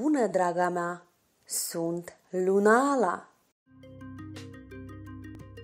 bună, draga mea! Sunt Lunala!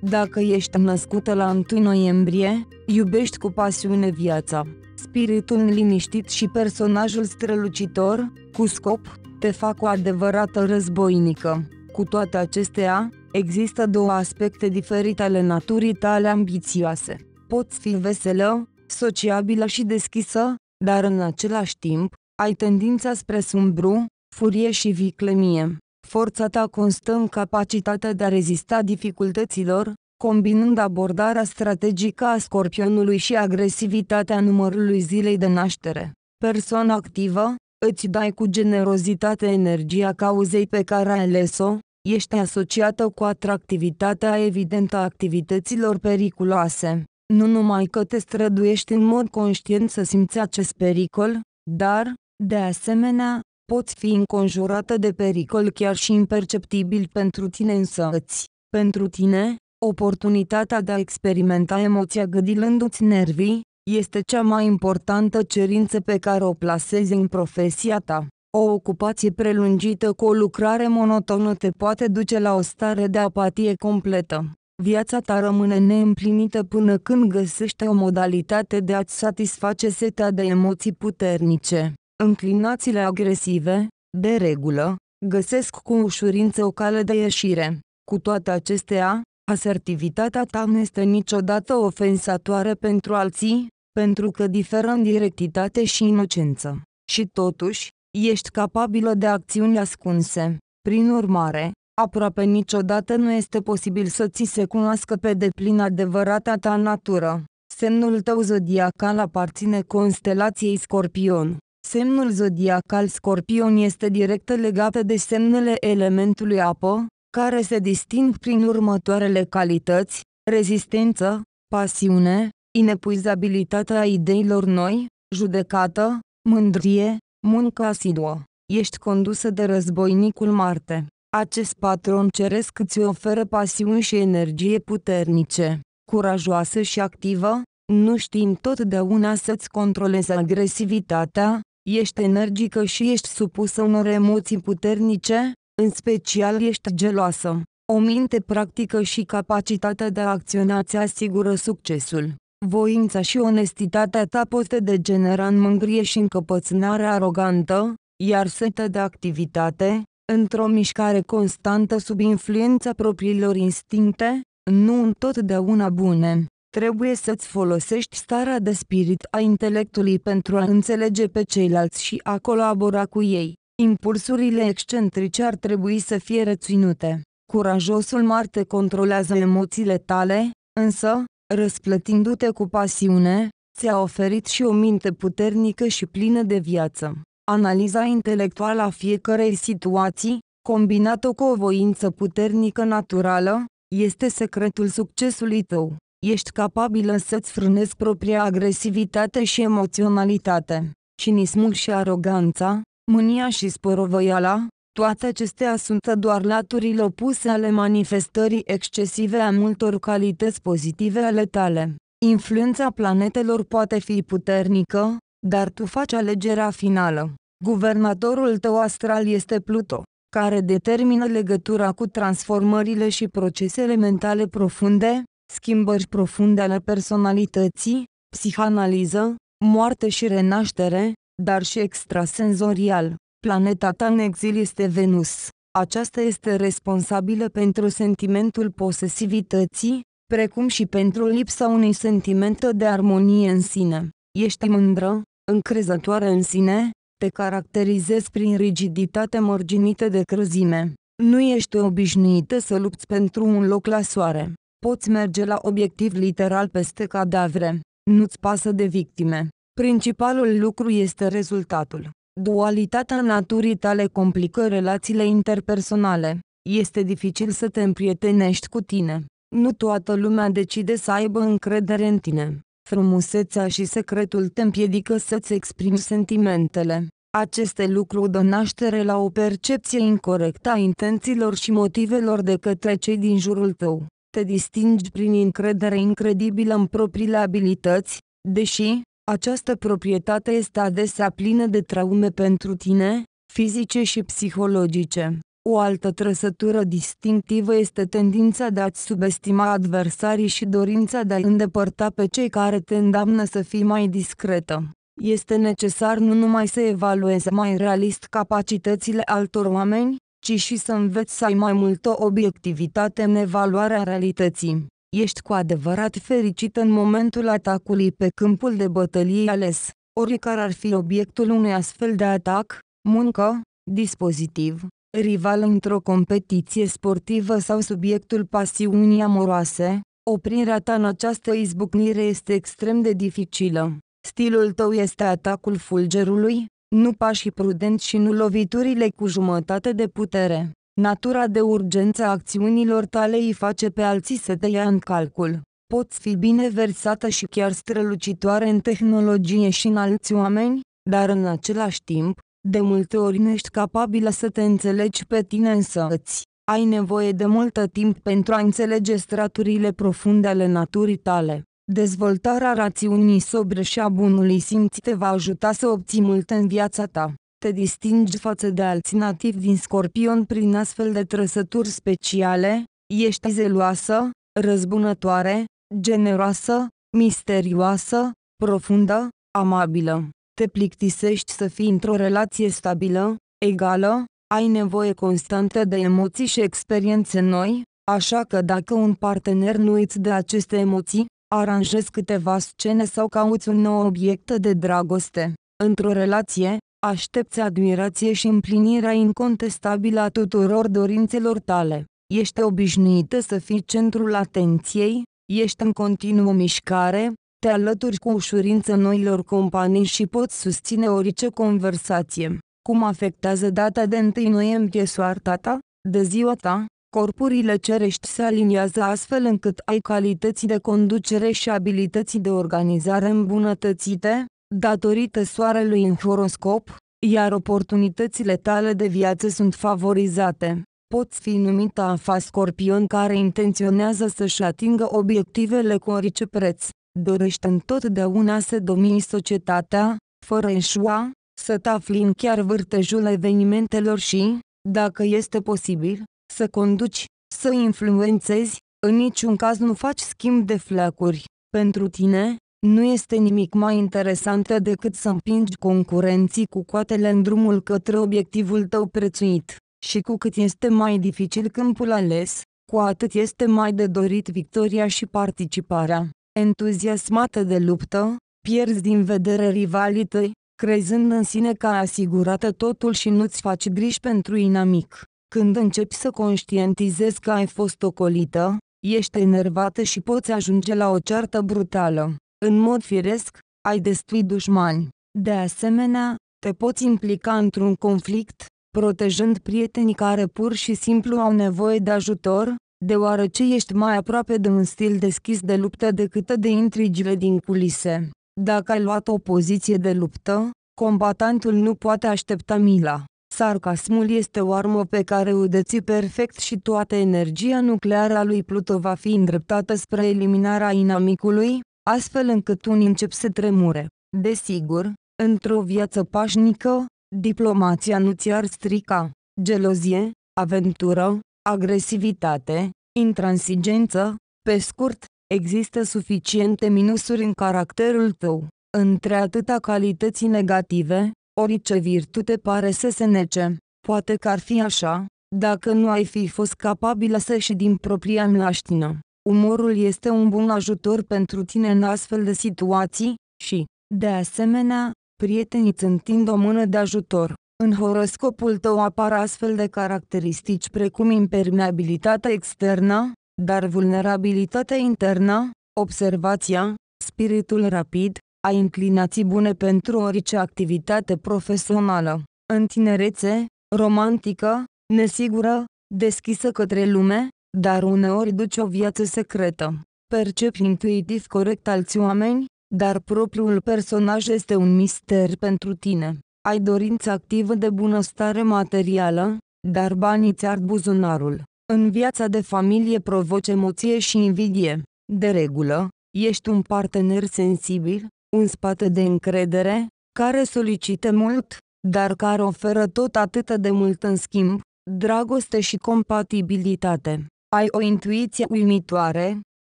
Dacă ești născută la 1 noiembrie, iubești cu pasiune viața. Spiritul liniștit și personajul strălucitor, cu scop, te fac o adevărată războinică. Cu toate acestea, există două aspecte diferite ale naturii tale ambițioase. Poți fi veselă, sociabilă și deschisă, dar în același timp, ai tendința spre sumbru, furie și viclemie. Forța ta constă în capacitatea de a rezista dificultăților, combinând abordarea strategică a scorpionului și agresivitatea numărului zilei de naștere. Persoană activă, îți dai cu generozitate energia cauzei pe care ai ales-o, ești asociată cu atractivitatea evidentă a activităților periculoase. Nu numai că te străduiești în mod conștient să simți acest pericol, dar, de asemenea, poți fi înconjurată de pericol chiar și imperceptibil pentru tine însăți. Pentru tine, oportunitatea de a experimenta emoția gâdilându-ți nervii, este cea mai importantă cerință pe care o plasezi în profesia ta. O ocupație prelungită cu o lucrare monotonă te poate duce la o stare de apatie completă. Viața ta rămâne neîmplinită până când găsești o modalitate de a-ți satisface setea de emoții puternice. Înclinațiile agresive, de regulă, găsesc cu ușurință o cale de ieșire. Cu toate acestea, asertivitatea ta nu este niciodată ofensatoare pentru alții, pentru că diferă în directitate și inocență. Și totuși, ești capabilă de acțiuni ascunse. Prin urmare, aproape niciodată nu este posibil să ți se cunoască pe deplin adevărata ta natură. Semnul tău zodiacal aparține constelației Scorpion. Semnul zodiacal scorpion este direct legat de semnele elementului apă, care se disting prin următoarele calități, rezistență, pasiune, inepuizabilitatea ideilor noi, judecată, mândrie, muncă asiduă. Ești condusă de războinicul Marte. Acest patron ceresc îți oferă pasiuni și energie puternice, curajoasă și activă, nu știm totdeauna să-ți controlezi agresivitatea, Ești energică și ești supusă unor emoții puternice, în special ești geloasă. O minte practică și capacitatea de a acționa ți asigură succesul. Voința și onestitatea ta pot te degenera în mângrie și încăpățânare arogantă, iar setea de activitate, într-o mișcare constantă sub influența propriilor instincte, nu întotdeauna bune. Trebuie să-ți folosești starea de spirit a intelectului pentru a înțelege pe ceilalți și a colabora cu ei. Impulsurile excentrice ar trebui să fie reținute. Curajosul Marte controlează emoțiile tale, însă, răsplătindu-te cu pasiune, ți-a oferit și o minte puternică și plină de viață. Analiza intelectuală a fiecarei situații, combinată cu o voință puternică naturală, este secretul succesului tău ești capabilă să-ți frânezi propria agresivitate și emoționalitate, cinismul și aroganța, mânia și sporovăiala, toate acestea sunt doar laturile opuse ale manifestării excesive a multor calități pozitive ale tale. Influența planetelor poate fi puternică, dar tu faci alegerea finală. Guvernatorul tău astral este Pluto, care determină legătura cu transformările și procesele mentale profunde, schimbări profunde ale personalității, psihanaliză, moarte și renaștere, dar și extrasenzorial. Planeta ta în exil este Venus. Aceasta este responsabilă pentru sentimentul posesivității, precum și pentru lipsa unui sentiment de armonie în sine. Ești mândră, încrezătoare în sine, te caracterizezi prin rigiditate mărginită de crăzime. Nu ești obișnuită să lupți pentru un loc la soare. Poți merge la obiectiv literal peste cadavre. Nu-ți pasă de victime. Principalul lucru este rezultatul. Dualitatea naturii tale complică relațiile interpersonale. Este dificil să te împrietenești cu tine. Nu toată lumea decide să aibă încredere în tine. Frumusețea și secretul te împiedică să-ți exprimi sentimentele. Aceste lucruri dă naștere la o percepție incorrectă a intențiilor și motivelor de către cei din jurul tău te distingi prin încredere incredibilă în propriile abilități, deși această proprietate este adesea plină de traume pentru tine, fizice și psihologice. O altă trăsătură distinctivă este tendința de a-ți subestima adversarii și dorința de a îndepărta pe cei care te îndamnă să fii mai discretă. Este necesar nu numai să evaluezi mai realist capacitățile altor oameni, ci și să înveți să ai mai multă obiectivitate în evaluarea realității. Ești cu adevărat fericit în momentul atacului pe câmpul de bătălie ales, oricare ar fi obiectul unui astfel de atac, muncă, dispozitiv, rival într-o competiție sportivă sau subiectul pasiunii amoroase, oprirea ta în această izbucnire este extrem de dificilă. Stilul tău este atacul fulgerului, nu pașii prudenți și nu loviturile cu jumătate de putere. Natura de urgență a acțiunilor tale îi face pe alții să te ia în calcul. Poți fi bine versată și chiar strălucitoare în tehnologie și în alți oameni, dar în același timp, de multe ori nu ești capabilă să te înțelegi pe tine îți. Ai nevoie de multă timp pentru a înțelege straturile profunde ale naturii tale. Dezvoltarea rațiunii sobre și a bunului simț te va ajuta să obții multe în viața ta. Te distingi față de alții nativi din scorpion prin astfel de trăsături speciale, ești zeloasă, răzbunătoare, generoasă, misterioasă, profundă, amabilă. Te plictisești să fii într-o relație stabilă, egală, ai nevoie constantă de emoții și experiențe noi, așa că dacă un partener nu îți dă aceste emoții, aranjezi câteva scene sau cauți un nou obiect de dragoste. Într-o relație, aștepți admirație și împlinirea incontestabilă a tuturor dorințelor tale. Ești obișnuită să fii centrul atenției, ești în continuă mișcare, te alături cu ușurință noilor companii și poți susține orice conversație. Cum afectează data de 1 noiembrie soarta ta, de ziua ta, Corpurile cerești se aliniază astfel încât ai calități de conducere și abilități de organizare îmbunătățite, datorită soarelui în horoscop, iar oportunitățile tale de viață sunt favorizate. Poți fi numită afa scorpion care intenționează să-și atingă obiectivele cu orice preț. Dorește întotdeauna să domini societatea, fără eșua, să te afli în chiar vârtejul evenimentelor și, dacă este posibil, să conduci, să influențezi, în niciun caz nu faci schimb de flacuri. Pentru tine, nu este nimic mai interesant decât să împingi concurenții cu coatele în drumul către obiectivul tău prețuit. Și cu cât este mai dificil câmpul ales, cu atât este mai de dorit victoria și participarea. Entuziasmată de luptă, pierzi din vedere rivalii tăi, crezând în sine ca asigurată totul și nu-ți faci griji pentru inamic. Când începi să conștientizezi că ai fost ocolită, ești enervată și poți ajunge la o ceartă brutală. În mod firesc, ai destui dușmani. De asemenea, te poți implica într-un conflict, protejând prietenii care pur și simplu au nevoie de ajutor, deoarece ești mai aproape de un stil deschis de luptă decât de intrigile din culise. Dacă ai luat o poziție de luptă, combatantul nu poate aștepta mila. Sarcasmul este o armă pe care o deții perfect și toată energia nucleară a lui Pluto va fi îndreptată spre eliminarea inamicului, astfel încât unii încep să tremure. Desigur, într-o viață pașnică, diplomația nu ți-ar strica. Gelozie, aventură, agresivitate, intransigență, pe scurt, există suficiente minusuri în caracterul tău. Între atâta calității negative, orice virtute pare să se nece. Poate că ar fi așa, dacă nu ai fi fost capabilă să și din propria mlaștină. Umorul este un bun ajutor pentru tine în astfel de situații și, de asemenea, prietenii îți întind o mână de ajutor. În horoscopul tău apar astfel de caracteristici precum impermeabilitatea externă, dar vulnerabilitatea internă, observația, spiritul rapid, a inclinații bune pentru orice activitate profesională, în tinerețe, romantică, nesigură, deschisă către lume, dar uneori duce o viață secretă. Percepi intuitiv corect alți oameni, dar propriul personaj este un mister pentru tine. Ai dorință activă de bunăstare materială, dar banii ți ar buzunarul. În viața de familie provoci emoție și invidie. De regulă, ești un partener sensibil, un spate de încredere, care solicită mult, dar care oferă tot atât de mult în schimb, dragoste și compatibilitate. Ai o intuiție uimitoare,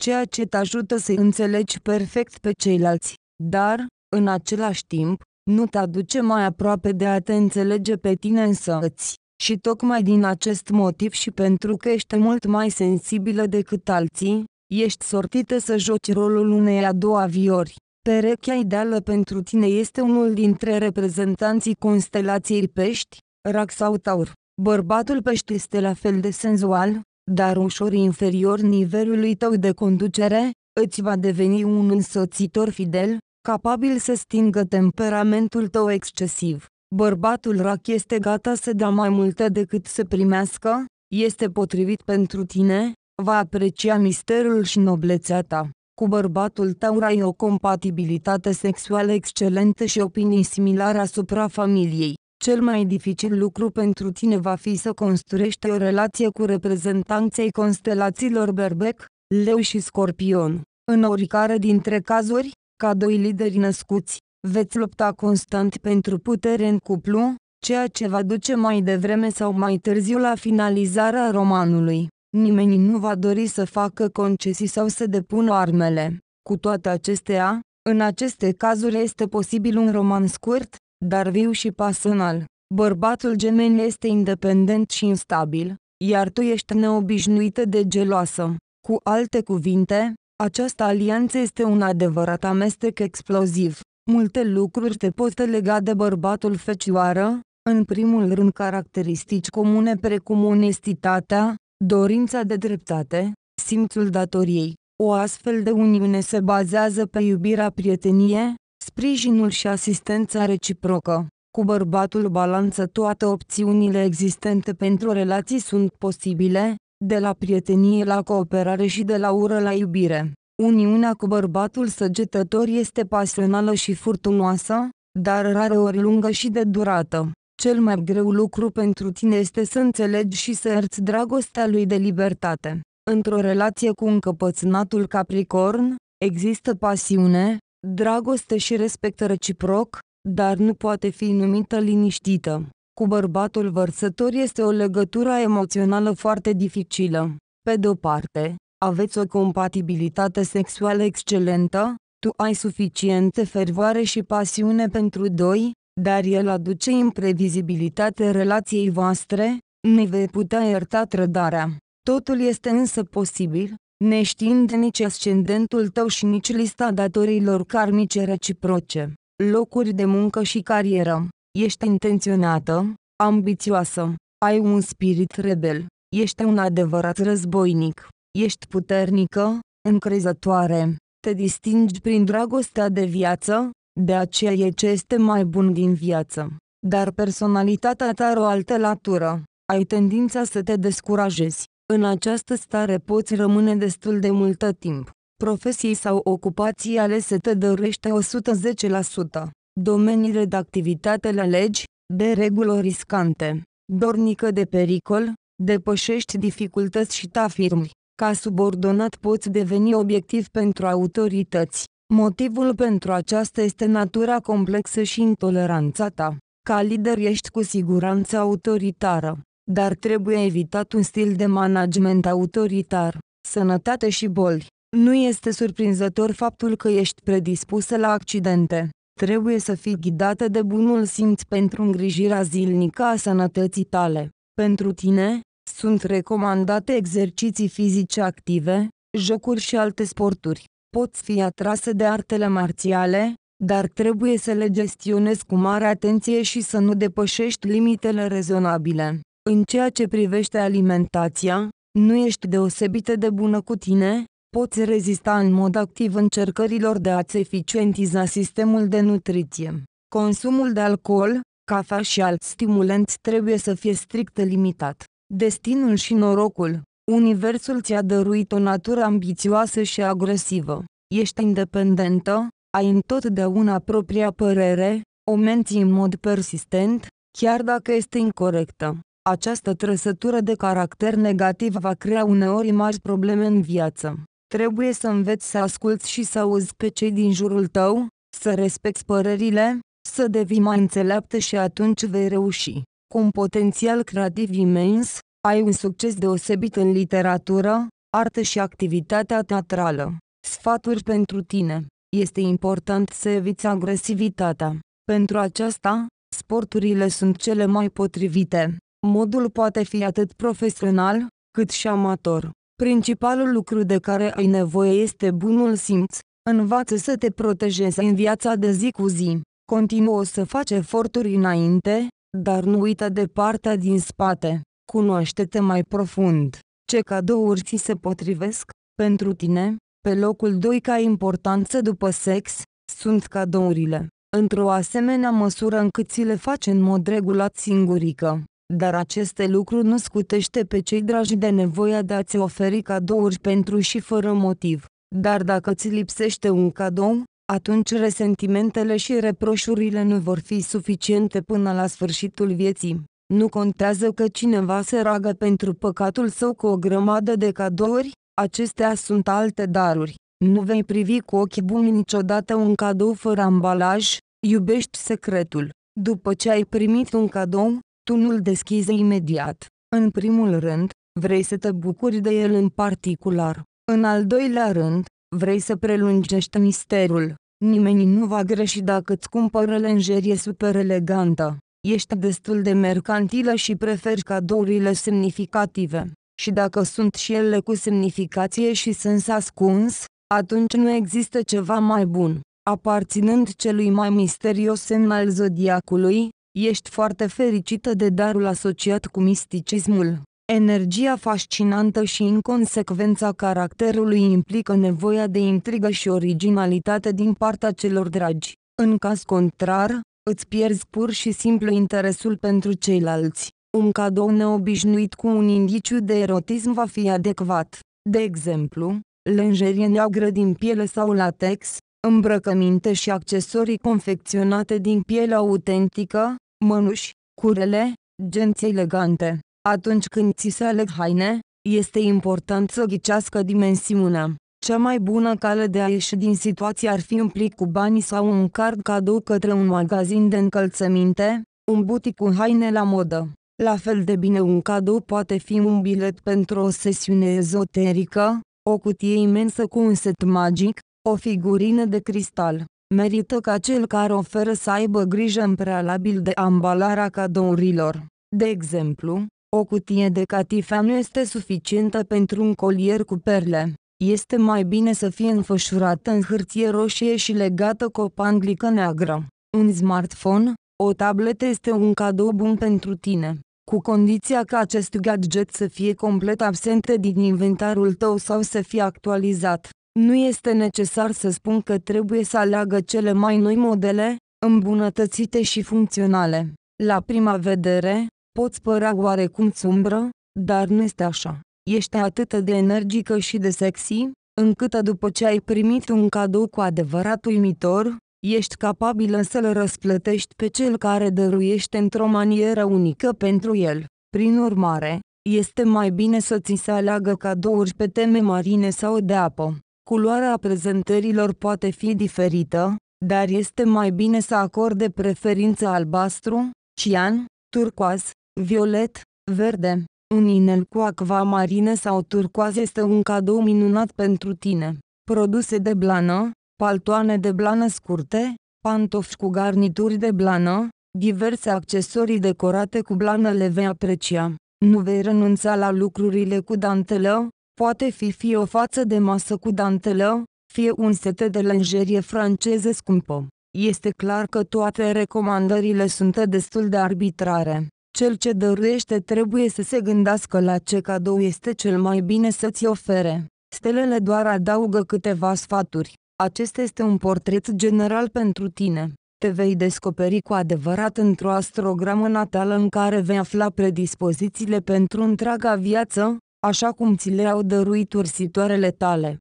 ceea ce te ajută să înțelegi perfect pe ceilalți, dar, în același timp, nu te aduce mai aproape de a te înțelege pe tine însăți. Și tocmai din acest motiv și pentru că ești mult mai sensibilă decât alții, ești sortită să joci rolul unei a doua viori. Perechea ideală pentru tine este unul dintre reprezentanții constelației pești, rac sau taur. Bărbatul pești este la fel de senzual, dar ușor inferior nivelului tău de conducere, îți va deveni un însoțitor fidel, capabil să stingă temperamentul tău excesiv. Bărbatul rac este gata să dea mai multe decât să primească, este potrivit pentru tine, va aprecia misterul și noblețea ta. Cu bărbatul tău ai o compatibilitate sexuală excelentă și opinii similare asupra familiei. Cel mai dificil lucru pentru tine va fi să construiești o relație cu reprezentanții constelațiilor berbec, leu și scorpion. În oricare dintre cazuri, ca doi lideri născuți, veți lupta constant pentru putere în cuplu, ceea ce va duce mai devreme sau mai târziu la finalizarea romanului. Nimeni nu va dori să facă concesii sau să depună armele. Cu toate acestea, în aceste cazuri este posibil un roman scurt, dar viu și pasional. Bărbatul gemen este independent și instabil, iar tu ești neobișnuită de geloasă. Cu alte cuvinte, această alianță este un adevărat amestec exploziv. Multe lucruri te pot lega de bărbatul fecioară, în primul rând caracteristici comune precum onestitatea, dorința de dreptate, simțul datoriei. O astfel de uniune se bazează pe iubirea prietenie, sprijinul și asistența reciprocă. Cu bărbatul balanță toate opțiunile existente pentru relații sunt posibile, de la prietenie la cooperare și de la ură la iubire. Uniunea cu bărbatul săgetător este pasională și furtunoasă, dar rareori lungă și de durată. Cel mai greu lucru pentru tine este să înțelegi și să erți dragostea lui de libertate. Într-o relație cu încăpățânatul Capricorn, există pasiune, dragoste și respect reciproc, dar nu poate fi numită liniștită. Cu bărbatul vărsător este o legătură emoțională foarte dificilă. Pe de-o parte, aveți o compatibilitate sexuală excelentă, tu ai suficiente fervoare și pasiune pentru doi, dar el aduce imprevizibilitate relației voastre, ne vei putea ierta trădarea. Totul este însă posibil, neștiind nici ascendentul tău și nici lista datorilor karmice reciproce, locuri de muncă și carieră. Ești intenționată, ambițioasă, ai un spirit rebel, ești un adevărat războinic, ești puternică, încrezătoare, te distingi prin dragostea de viață, de aceea e ce este mai bun din viață. Dar personalitatea ta are o altă latură. Ai tendința să te descurajezi. În această stare poți rămâne destul de multă timp. Profesiei sau ocupații alese te dorește 110%. Domeniile de activitate le alegi, de regulă riscante, dornică de pericol, depășești dificultăți și te afirmi. Ca subordonat poți deveni obiectiv pentru autorități. Motivul pentru aceasta este natura complexă și intoleranța ta. Ca lider ești cu siguranță autoritară, dar trebuie evitat un stil de management autoritar. Sănătate și boli. Nu este surprinzător faptul că ești predispusă la accidente. Trebuie să fii ghidată de bunul simț pentru îngrijirea zilnică a sănătății tale. Pentru tine, sunt recomandate exerciții fizice active, jocuri și alte sporturi. Poți fi atrasă de artele marțiale, dar trebuie să le gestionezi cu mare atenție și să nu depășești limitele rezonabile. În ceea ce privește alimentația, nu ești deosebită de bună cu tine, poți rezista în mod activ încercărilor de a-ți eficientiza sistemul de nutriție. Consumul de alcool, cafea și alți stimulenți trebuie să fie strict limitat. Destinul și norocul Universul ți-a dăruit o natură ambițioasă și agresivă. Ești independentă, ai întotdeauna propria părere, o menții în mod persistent, chiar dacă este incorrectă. Această trăsătură de caracter negativ va crea uneori mari probleme în viață. Trebuie să înveți să asculți și să auzi pe cei din jurul tău, să respecti părerile, să devii mai înțeleaptă și atunci vei reuși. Cu un potențial creativ imens, ai un succes deosebit în literatură, artă și activitatea teatrală. Sfaturi pentru tine. Este important să eviți agresivitatea. Pentru aceasta, sporturile sunt cele mai potrivite. Modul poate fi atât profesional, cât și amator. Principalul lucru de care ai nevoie este bunul simț. Învață să te protejezi în viața de zi cu zi. Continuă să faci eforturi înainte, dar nu uită de partea din spate. Cunoaște-te mai profund. Ce cadouri ți se potrivesc, pentru tine, pe locul 2 ca importanță după sex, sunt cadourile, într-o asemenea măsură încât ți le faci în mod regulat singurică. Dar aceste lucruri nu scutește pe cei dragi de nevoia de a-ți oferi cadouri pentru și fără motiv. Dar dacă ți lipsește un cadou, atunci resentimentele și reproșurile nu vor fi suficiente până la sfârșitul vieții. Nu contează că cineva se roagă pentru păcatul său cu o grămadă de cadouri, acestea sunt alte daruri. Nu vei privi cu ochi buni niciodată un cadou fără ambalaj, iubești secretul. După ce ai primit un cadou, tu nu-l deschizi imediat. În primul rând, vrei să te bucuri de el în particular. În al doilea rând, vrei să prelungești misterul. Nimeni nu va greși dacă îți cumpără lenjerie super elegantă ești destul de mercantilă și preferi cadourile semnificative. Și dacă sunt și ele cu semnificație și sens ascuns, atunci nu există ceva mai bun. Aparținând celui mai misterios semn al zodiacului, ești foarte fericită de darul asociat cu misticismul. Energia fascinantă și inconsecvența caracterului implică nevoia de intrigă și originalitate din partea celor dragi. În caz contrar, Îți pierzi pur și simplu interesul pentru ceilalți. Un cadou neobișnuit cu un indiciu de erotism va fi adecvat. De exemplu, lenjerie neagră din piele sau latex, îmbrăcăminte și accesorii confecționate din piele autentică, mănuși, curele, genți elegante. Atunci când ți se aleg haine, este important să ghicească dimensiunea. Cea mai bună cale de a ieși din situație ar fi un plic cu bani sau un card cadou către un magazin de încălțăminte, un butic cu haine la modă. La fel de bine un cadou poate fi un bilet pentru o sesiune ezoterică, o cutie imensă cu un set magic, o figurină de cristal. Merită ca cel care oferă să aibă grijă în prealabil de ambalarea cadourilor. De exemplu, o cutie de catifea nu este suficientă pentru un colier cu perle. Este mai bine să fie înfășurată în hârtie roșie și legată cu o panglică neagră. Un smartphone, o tabletă este un cadou bun pentru tine, cu condiția ca acest gadget să fie complet absent din inventarul tău sau să fie actualizat. Nu este necesar să spun că trebuie să aleagă cele mai noi modele, îmbunătățite și funcționale. La prima vedere, poți părea oarecum sumbră, dar nu este așa ești atât de energică și de sexy, încât după ce ai primit un cadou cu adevărat uimitor, ești capabilă să-l răsplătești pe cel care dăruiește într-o manieră unică pentru el. Prin urmare, este mai bine să ți se aleagă cadouri pe teme marine sau de apă. Culoarea prezentărilor poate fi diferită, dar este mai bine să acorde preferință albastru, cian, turcoaz, violet, verde, un inel cu marine sau turcoaz este un cadou minunat pentru tine. Produse de blană, paltoane de blană scurte, pantofi cu garnituri de blană, diverse accesorii decorate cu blană le vei aprecia. Nu vei renunța la lucrurile cu dantelă, poate fi fie o față de masă cu dantelă, fie un set de lenjerie franceză scumpă. Este clar că toate recomandările sunt destul de arbitrare. Cel ce dăruiește trebuie să se gândească la ce cadou este cel mai bine să-ți ofere. Stelele doar adaugă câteva sfaturi. Acest este un portret general pentru tine. Te vei descoperi cu adevărat într-o astrogramă natală în care vei afla predispozițiile pentru întreaga viață, așa cum ți le-au dăruit ursitoarele tale.